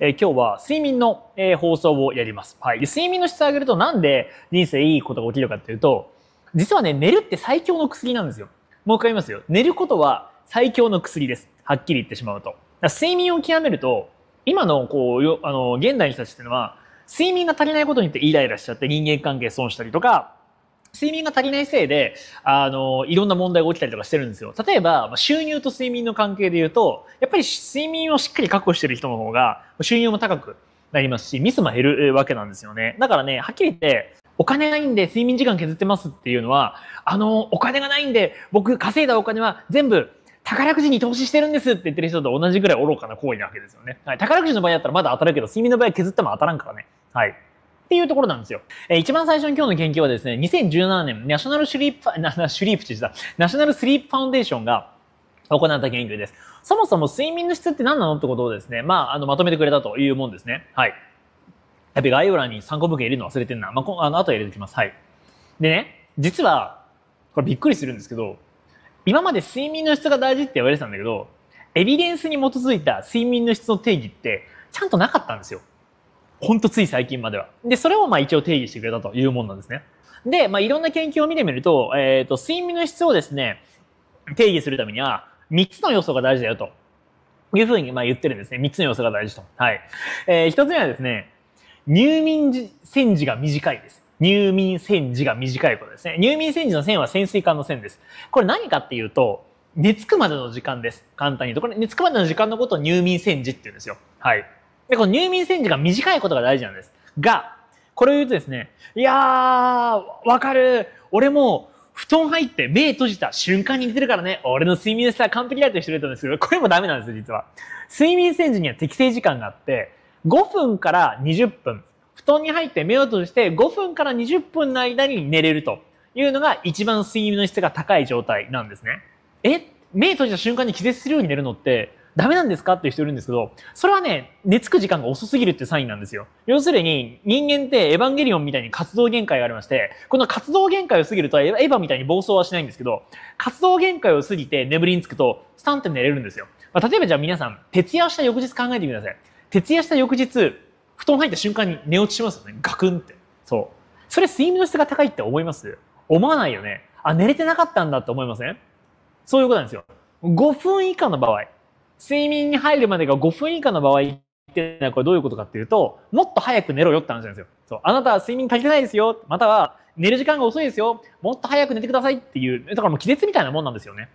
えー、今日は睡眠の、えー、放送をやります。はい。睡眠の質を上げるとなんで人生いいことが起きるかっていうと、実はね、寝るって最強の薬なんですよ。もう一回言いますよ。寝ることは最強の薬です。はっきり言ってしまうと。睡眠を極めると、今のこう、あの、現代の人たちっていうのは、睡眠が足りないことによってイライラしちゃって人間関係損したりとか、睡眠が足りないせいで、あの、いろんな問題が起きたりとかしてるんですよ。例えば、収入と睡眠の関係で言うと、やっぱり睡眠をしっかり確保してる人の方が、収入も高くなりますし、ミスも減るわけなんですよね。だからね、はっきり言って、お金ないんで睡眠時間削ってますっていうのは、あの、お金がないんで、僕稼いだお金は全部、宝くじに投資してるんですって言ってる人と同じぐらい愚かな行為なわけですよね。はい、宝くじの場合だったらまだ当たるけど、睡眠の場合削っても当たらんからね。はい。っていうところなんですよ。えー、一番最初に今日の研究はですね、2017年、ナショナルシュリープ、な、シュリープって言った、ナショナルスリープファウンデーションが行った研究です。そもそも睡眠の質って何なのってことをですね、まあ、あの、まとめてくれたというもんですね。はい。やっぱ概要欄に参考文献入れるの忘れてんな。まあ、こあの、後は入れておきます。はい。でね、実は、これびっくりするんですけど、今まで睡眠の質が大事って言われてたんだけど、エビデンスに基づいた睡眠の質の定義って、ちゃんとなかったんですよ。ほんとつい最近までは。で、それをまあ一応定義してくれたというもんなんですね。で、まあいろんな研究を見てみると、えっ、ー、と、睡眠の質をですね、定義するためには、3つの要素が大事だよと。いうふうにまあ言ってるんですね。3つの要素が大事と。はい。えー、1つ目はですね、入眠戦時が短いです。入眠戦時が短いことですね。入眠戦時の線は潜水艦の線です。これ何かっていうと、寝つくまでの時間です。簡単に言うと。これ寝つくまでの時間のことを入眠戦時って言うんですよ。はい。で、この入眠戦時が短いことが大事なんです。が、これを言うとですね、いやー、わかる。俺も布団入って目閉じた瞬間に寝てるからね、俺の睡眠のは完璧だってう人いると思うんですけど、これもダメなんですよ、実は。睡眠戦時には適正時間があって、5分から20分、布団に入って目を閉じて5分から20分の間に寝れるというのが一番睡眠の質が高い状態なんですね。え目閉じた瞬間に気絶するように寝るのって、ダメなんですかっていう人いるんですけど、それはね、寝つく時間が遅すぎるってサインなんですよ。要するに、人間ってエヴァンゲリオンみたいに活動限界がありまして、この活動限界を過ぎるとエヴァみたいに暴走はしないんですけど、活動限界を過ぎて眠りにつくと、スタンって寝れるんですよ。まあ、例えばじゃあ皆さん、徹夜した翌日考えてみてください。徹夜した翌日、布団入った瞬間に寝落ちしますよね。ガクンって。そう。それ睡眠の質が高いって思います思わないよね。あ、寝れてなかったんだって思いませんそういうことなんですよ。5分以下の場合、睡眠に入るまでが5分以下の場合っていうのはこれどういうことかっていうと、もっと早く寝ろよって話なんですよ。そう。あなたは睡眠足りてないですよ。または寝る時間が遅いですよ。もっと早く寝てくださいっていう、だからもう気絶みたいなもんなんですよね。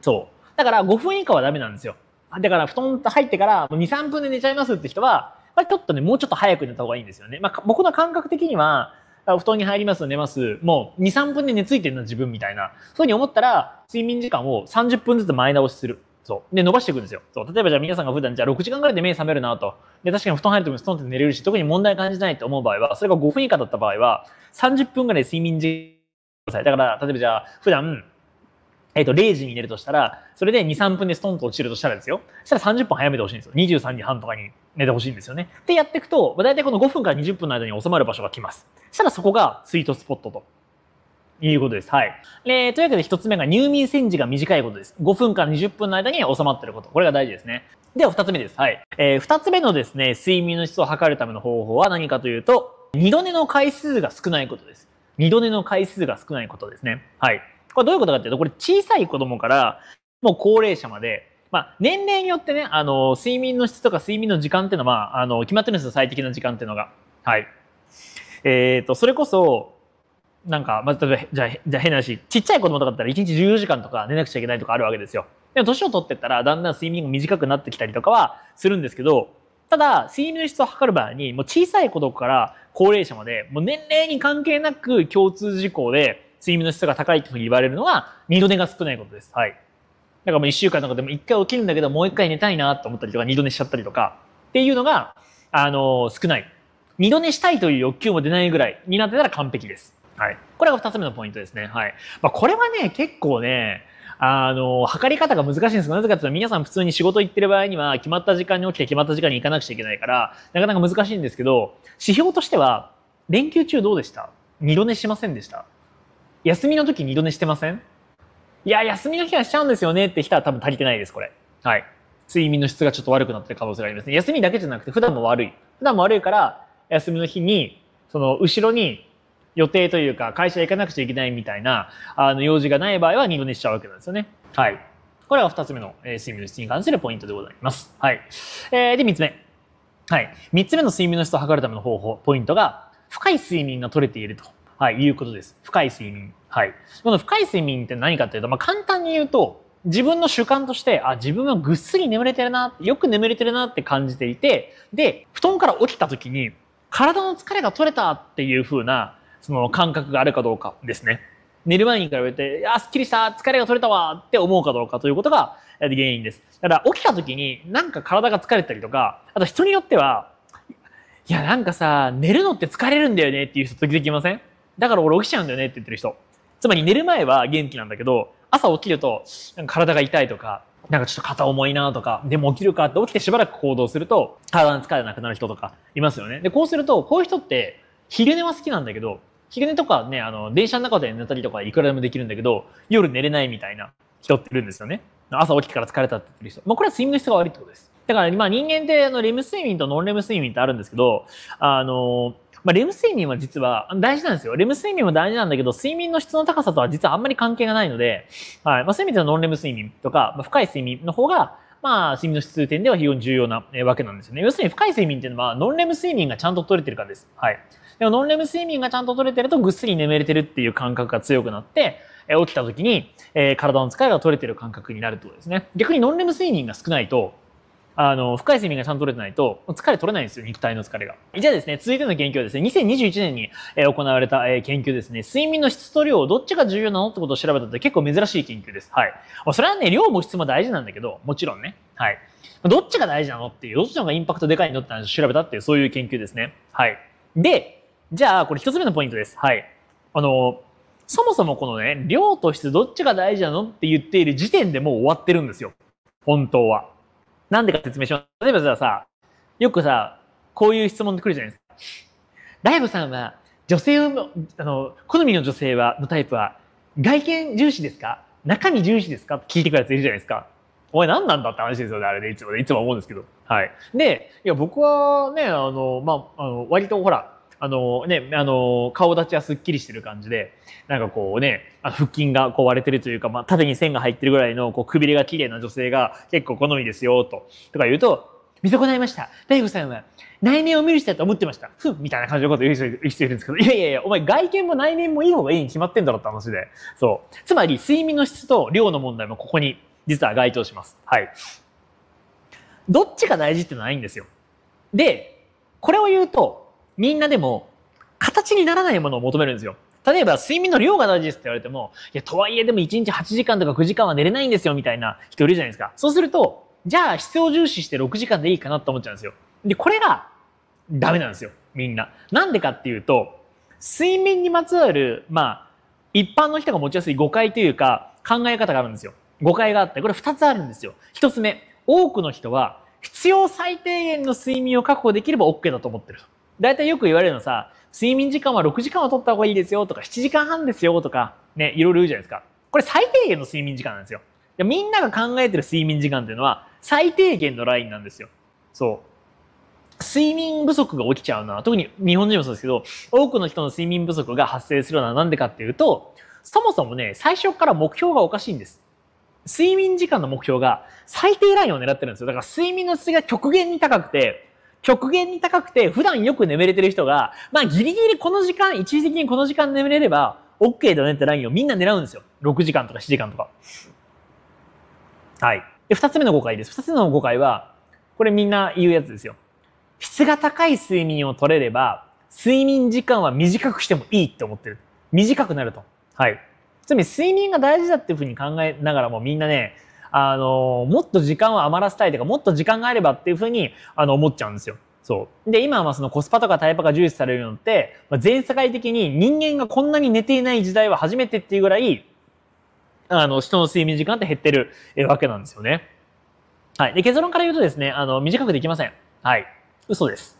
そう。だから5分以下はダメなんですよ。だから布団入ってから2、3分で寝ちゃいますって人は、やっぱりちょっとね、もうちょっと早く寝た方がいいんですよね。まあ、僕の感覚的には、布団に入ります、寝ます、もう2、3分で寝ついてるな、自分みたいな。そういうふうに思ったら、睡眠時間を30分ずつ前倒しする。そう。で、伸ばしていくんですよ。そう。例えばじゃあ皆さんが普段じゃあ6時間ぐらいで目覚めるなと。で、確かに布団入るとストンって寝れるし、特に問題感じないと思う場合は、それが5分以下だった場合は、30分ぐらい睡眠時間だから、例えばじゃあ普段、えっ、ー、と、0時に寝るとしたら、それで2、3分でストンと落ちるとしたらですよ。そしたら30分早めてほしいんですよ。23時半とかに寝てほしいんですよね。で、やっていくと、大体この5分から20分の間に収まる場所が来ます。そしたらそこがスイートスポットということです。はい。えー、というわけで一つ目が入眠戦時が短いことです。5分から20分の間に収まってること。これが大事ですね。では二つ目です。はい。えー、二つ目のですね、睡眠の質を測るための方法は何かというと、二度寝の回数が少ないことです。二度寝の回数が少ないことですね。はい。これどういうことかっていうと、これ小さい子供から、もう高齢者まで、まあ、年齢によってね、あの、睡眠の質とか睡眠の時間っていうのは、まあ、あの、決まってるんですよ、最適な時間っていうのが。はい。えっ、ー、と、それこそ、なんか、まず、例えば、じゃあ、じゃ変な話、ちっちゃい子供とかだったら1日14時間とか寝なくちゃいけないとかあるわけですよ。でも、年を取ってったら、だんだん睡眠が短くなってきたりとかはするんですけど、ただ、睡眠の質を測る場合に、もう小さい子供から高齢者まで、もう年齢に関係なく共通事項で、睡眠の質が高いと言われるのは、二度寝が少ないことです。はい。だからもう1週間とかでも1回起きるんだけど、もう1回寝たいなと思ったりとか、二度寝しちゃったりとか、っていうのが、あの、少ない。二度寝したいという欲求も出ないぐらいになってたら完璧です。はい。これが2つ目のポイントですね。はい。まあ、これはね、結構ね、あの、測り方が難しいんですが、なぜかというと皆さん普通に仕事行ってる場合には、決まった時間に起きて決まった時間に行かなくちゃいけないから、なかなか難しいんですけど、指標としては、連休中どうでした二度寝しませんでした休みの時二度寝してませんいや、休みの日はしちゃうんですよねって人は多分足りてないです、これ。はい。睡眠の質がちょっと悪くなってる可能性がありますね。休みだけじゃなくて、普段も悪い。普段も悪いから、休みの日に、その、後ろに予定というか会社行かなくちゃいけないみたいなあの用事がない場合は二度寝しちゃうわけなんですよね。はい。これが二つ目の、えー、睡眠の質に関するポイントでございます。はい。えー、で、三つ目。はい。三つ目の睡眠の質を測るための方法、ポイントが、深い睡眠が取れていると、はい、いうことです。深い睡眠。はい。この深い睡眠って何かというと、まあ、簡単に言うと、自分の主観として、あ、自分はぐっすり眠れてるな、よく眠れてるなって感じていて、で、布団から起きた時に、体の疲れが取れたっていう風なその感覚があるかどうかですね。寝る前に比べて、いや、すっきりした、疲れが取れたわって思うかどうかということが原因です。だから起きた時になんか体が疲れたりとか、あと人によっては、いや、なんかさ、寝るのって疲れるんだよねっていう人時々いませんだから俺起きちゃうんだよねって言ってる人。つまり寝る前は元気なんだけど、朝起きると、体が痛いとか、なんかちょっと肩重いなとか、でも起きるかって起きてしばらく行動すると、体の疲れなくなる人とかいますよね。で、こうすると、こういう人って、昼寝は好きなんだけど、昼寝とかね、あの、電車の中で寝たりとかいくらでもできるんだけど、夜寝れないみたいな人っているんですよね。朝起きてから疲れたって言ってる人。まあ、これは睡眠の質が悪いってことです。だから、まあ、人間ってあのレム睡眠とノンレム睡眠ってあるんですけど、あの、まあ、レム睡眠は実は大事なんですよ。レム睡眠も大事なんだけど、睡眠の質の高さとは実はあんまり関係がないので、はいまあ、そういう意味ではノンレム睡眠とか、まあ、深い睡眠の方が、まあ、睡眠の質点では非常に重要なわけなんですよね。要するに深い睡眠っていうのは、ノンレム睡眠がちゃんと取れてるからです。はい。でも、ノンレム睡眠がちゃんと取れてると、ぐっすり眠れてるっていう感覚が強くなって、起きた時に、え体の疲れが取れてる感覚になるってことですね。逆にノンレム睡眠が少ないと、あの、深い睡眠がちゃんと取れてないと、疲れ取れないんですよ、肉体の疲れが。じゃあですね、続いての研究はですね、2021年に行われた研究ですね、睡眠の質と量、どっちが重要なのってことを調べたって結構珍しい研究です。はい。それはね、量も質も大事なんだけど、もちろんね。はい。どっちが大事なのっていう、どっちの方がインパクトでかいのって話を調べたっていう、そういう研究ですね。はい。で、じゃあ、これ一つ目のポイントです。はい。あの、そもそもこのね、量と質どっちが大事なのって言っている時点でもう終わってるんですよ。本当は。なんでか説明します。例えばじゃあさ、よくさ、こういう質問で来るじゃないですか。ライブさんは、女性を、あの、好みの女性は、のタイプは、外見重視ですか中身重視ですかって聞いてくるやついるじゃないですか。お前何なんだって話ですよね、あれね、いつもね、いつも思うんですけど。はい。で、いや、僕はね、あの、まあ、あの割とほら、あのね、あの顔立ちはすっきりしてる感じでなんかこうね腹筋がこう割れてるというか、まあ、縦に線が入ってるぐらいのこうくびれが綺麗な女性が結構好みですよととか言うと「見損ないました大悟さんは内面を見る人だと思ってました」ふんみたいな感じのことを言う人いるんですけどいやいやいやお前外見も内面もいい方がいいに決まってんだろって話でそうつまり睡眠の質と量の問題もここに実は該当します。はい、どっちが大事ってないんですよ。でこれを言うとみんなでも形にならないものを求めるんですよ。例えば、睡眠の量が大事ですって言われても、いや、とはいえでも1日8時間とか9時間は寝れないんですよみたいな人いるじゃないですか。そうすると、じゃあ質を重視して6時間でいいかなと思っちゃうんですよ。で、これがダメなんですよ。みんな。なんでかっていうと、睡眠にまつわる、まあ、一般の人が持ちやすい誤解というか考え方があるんですよ。誤解があって、これ2つあるんですよ。1つ目、多くの人は必要最低限の睡眠を確保できれば OK だと思ってる。大体よく言われるのさ、睡眠時間は6時間は取った方がいいですよとか、7時間半ですよとか、ね、いろいろ言うじゃないですか。これ最低限の睡眠時間なんですよ。みんなが考えてる睡眠時間っていうのは最低限のラインなんですよ。そう。睡眠不足が起きちゃうのは、特に日本人もそうですけど、多くの人の睡眠不足が発生するのはなんでかっていうと、そもそもね、最初から目標がおかしいんです。睡眠時間の目標が最低ラインを狙ってるんですよ。だから睡眠の質が極限に高くて、極限に高くて普段よく眠れてる人が、まあギリギリこの時間、一時的にこの時間眠れれば OK だねってラインをみんな狙うんですよ。6時間とか7時間とか。はい。で、二つ目の誤解です。二つ目の誤解は、これみんな言うやつですよ。質が高い睡眠を取れれば、睡眠時間は短くしてもいいって思ってる。短くなると。はい。つまり睡眠が大事だっていうふうに考えながらもみんなね、あの、もっと時間を余らせたいとか、もっと時間があればっていうふうに、あの、思っちゃうんですよ。そう。で、今はそのコスパとかタイパが重視されるのって、まあ、全世界的に人間がこんなに寝ていない時代は初めてっていうぐらい、あの、人の睡眠時間って減ってるわけなんですよね。はい。で、結論から言うとですね、あの、短くできません。はい。嘘です。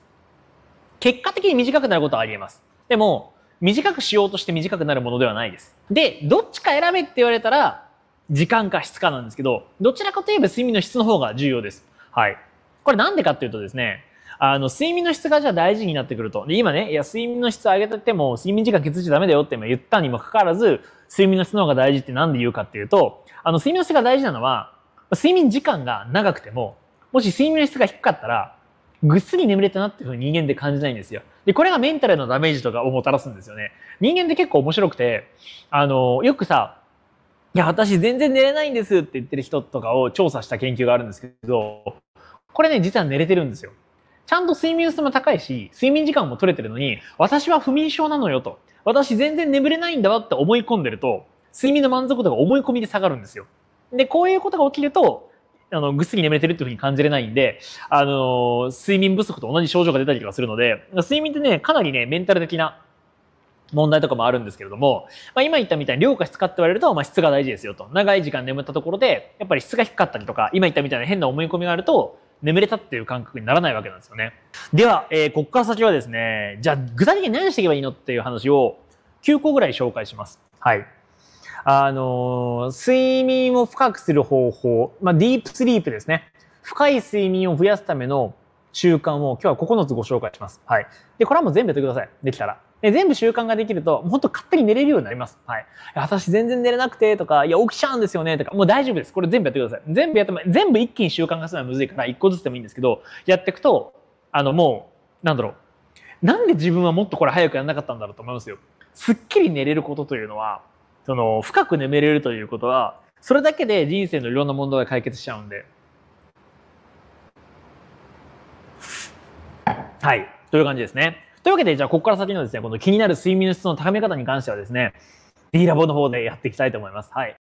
結果的に短くなることはあり得ます。でも、短くしようとして短くなるものではないです。で、どっちか選べって言われたら、時間か質かなんですけど、どちらかといえば睡眠の質の方が重要です。はい。これなんでかっていうとですね、あの、睡眠の質がじゃあ大事になってくると。で、今ね、いや、睡眠の質上げてても、睡眠時間削っちゃダメだよって言ったにもかかわらず、睡眠の質の方が大事ってなんで言うかっていうと、あの、睡眠の質が大事なのは、睡眠時間が長くても、もし睡眠の質が低かったら、ぐっすり眠れたなっていうふうに人間で感じないんですよ。で、これがメンタルのダメージとかをもたらすんですよね。人間って結構面白くて、あの、よくさ、いや、私全然寝れないんですって言ってる人とかを調査した研究があるんですけど、これね、実は寝れてるんですよ。ちゃんと睡眠質も高いし、睡眠時間も取れてるのに、私は不眠症なのよと。私全然眠れないんだわって思い込んでると、睡眠の満足度が思い込みで下がるんですよ。で、こういうことが起きると、あの、ぐっすり眠れてるっていうふうに感じれないんで、あの、睡眠不足と同じ症状が出たりとかするので、睡眠ってね、かなりね、メンタル的な問題とかもあるんですけれども、まあ、今言ったみたいに量か質かって言われると、まあ、質が大事ですよと。長い時間眠ったところで、やっぱり質が低かったりとか、今言ったみたいな変な思い込みがあると、眠れたっていう感覚にならないわけなんですよね。では、えー、ここから先はですね、じゃあ具体的に何していけばいいのっていう話を9個ぐらい紹介します。はい。あのー、睡眠を深くする方法、まあ、ディープスリープですね。深い睡眠を増やすための習慣を今日は9つご紹介します。はい。で、これはもう全部やってください。できたら。で全部習慣ができると、もっと勝手に寝れるようになります。はい。私全然寝れなくてとか、いや、起きちゃうんですよねとか、もう大丈夫です。これ全部やってください。全部やっても、全部一気に習慣化するのはむずいから、一個ずつでもいいんですけど、やっていくと、あの、もう、なんだろう。なんで自分はもっとこれ早くやんなかったんだろうと思いますよ。すっきり寝れることというのは、その、深く眠れるということは、それだけで人生のいろんな問題が解決しちゃうんで。はい。という感じですね。というわけで、じゃあ、ここから先のですね、この気になる睡眠の質の高め方に関してはですね、D ラボの方でやっていきたいと思います。はい。